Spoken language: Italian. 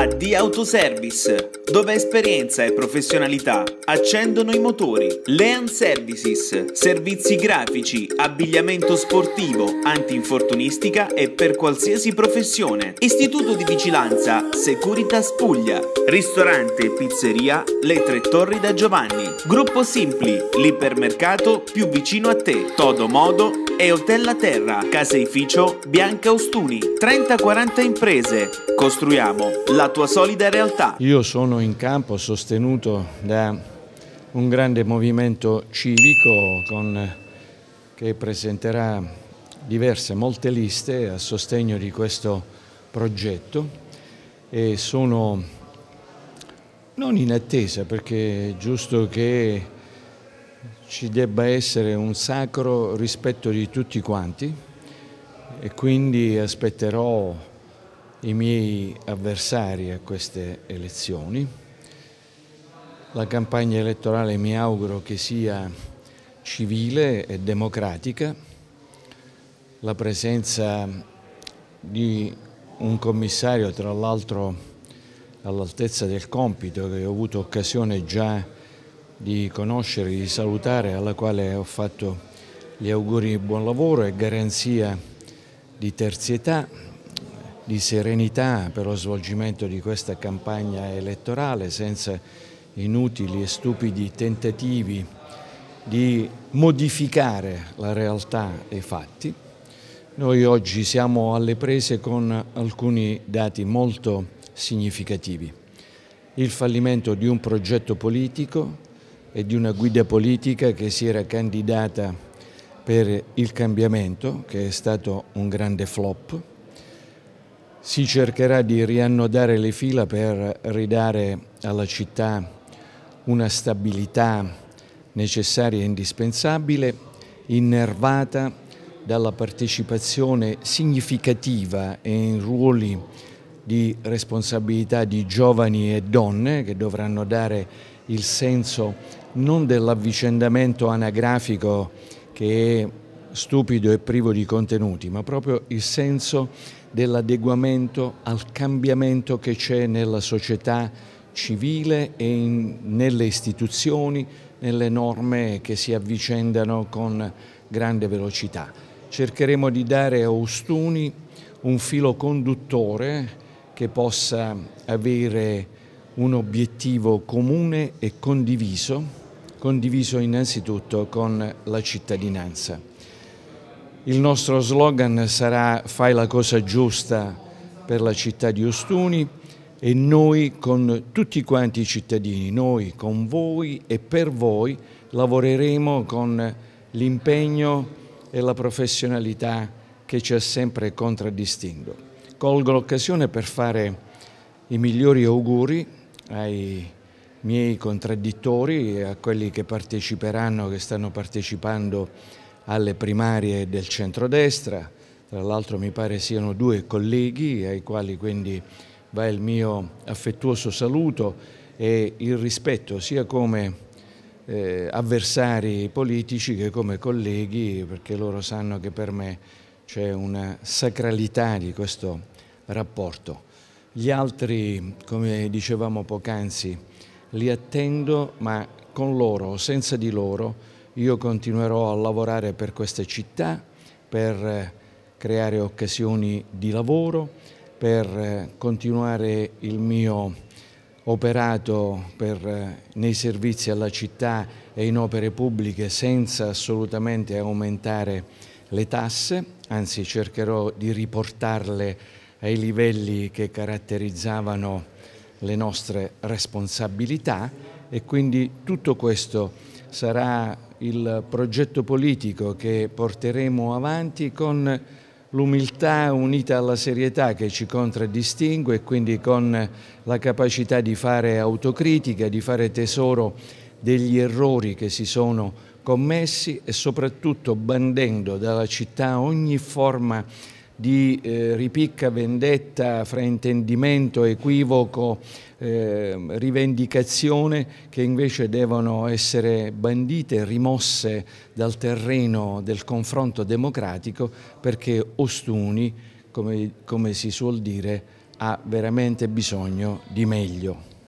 a The Autoservice, dove esperienza e professionalità accendono i motori. Lean Services, servizi grafici, abbigliamento sportivo, antinfortunistica e per qualsiasi professione. Istituto di vigilanza Securitas Puglia. Ristorante e pizzeria Le Tre Torri da Giovanni. Gruppo Simpli, l'ipermercato più vicino a te. Todo Modo e Hotel La Terra, caseificio Bianca Ostuni. 30-40 imprese. Costruiamo la tua solida realtà. Io sono in campo sostenuto da un grande movimento civico con, che presenterà diverse, molte liste a sostegno di questo progetto e sono non in attesa perché è giusto che ci debba essere un sacro rispetto di tutti quanti e quindi aspetterò i miei avversari a queste elezioni. La campagna elettorale mi auguro che sia civile e democratica. La presenza di un commissario, tra l'altro all'altezza del compito che ho avuto occasione già di conoscere, di salutare, alla quale ho fatto gli auguri di buon lavoro e garanzia di terzietà di serenità per lo svolgimento di questa campagna elettorale senza inutili e stupidi tentativi di modificare la realtà e i fatti. Noi oggi siamo alle prese con alcuni dati molto significativi. Il fallimento di un progetto politico e di una guida politica che si era candidata per il cambiamento, che è stato un grande flop, si cercherà di riannodare le fila per ridare alla città una stabilità necessaria e indispensabile, innervata dalla partecipazione significativa e in ruoli di responsabilità di giovani e donne che dovranno dare il senso non dell'avvicendamento anagrafico che è stupido e privo di contenuti, ma proprio il senso dell'adeguamento al cambiamento che c'è nella società civile e in, nelle istituzioni, nelle norme che si avvicendano con grande velocità. Cercheremo di dare a Ustuni un filo conduttore che possa avere un obiettivo comune e condiviso, condiviso innanzitutto con la cittadinanza. Il nostro slogan sarà Fai la cosa giusta per la città di Ostuni e noi con tutti quanti i cittadini, noi con voi e per voi lavoreremo con l'impegno e la professionalità che ci ha sempre contraddistinto. Colgo l'occasione per fare i migliori auguri ai miei contraddittori, e a quelli che parteciperanno, che stanno partecipando alle primarie del centrodestra, tra l'altro mi pare siano due colleghi ai quali quindi va il mio affettuoso saluto e il rispetto sia come eh, avversari politici che come colleghi perché loro sanno che per me c'è una sacralità di questo rapporto. Gli altri, come dicevamo poc'anzi, li attendo ma con loro, senza di loro, io continuerò a lavorare per queste città, per eh, creare occasioni di lavoro, per eh, continuare il mio operato per, eh, nei servizi alla città e in opere pubbliche senza assolutamente aumentare le tasse, anzi cercherò di riportarle ai livelli che caratterizzavano le nostre responsabilità e quindi tutto questo sarà il progetto politico che porteremo avanti con l'umiltà unita alla serietà che ci contraddistingue e quindi con la capacità di fare autocritica, di fare tesoro degli errori che si sono commessi e soprattutto bandendo dalla città ogni forma di di eh, ripicca vendetta, fraintendimento, equivoco, eh, rivendicazione che invece devono essere bandite, rimosse dal terreno del confronto democratico perché Ostuni, come, come si suol dire, ha veramente bisogno di meglio.